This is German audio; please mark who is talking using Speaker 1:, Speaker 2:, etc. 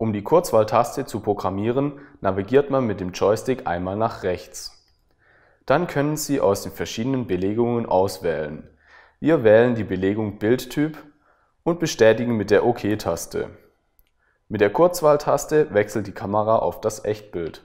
Speaker 1: Um die Kurzwahltaste zu programmieren, navigiert man mit dem Joystick einmal nach rechts. Dann können Sie aus den verschiedenen Belegungen auswählen. Wir wählen die Belegung Bildtyp und bestätigen mit der OK-Taste. mit der Kurzwahltaste wechselt die Kamera auf das Echtbild.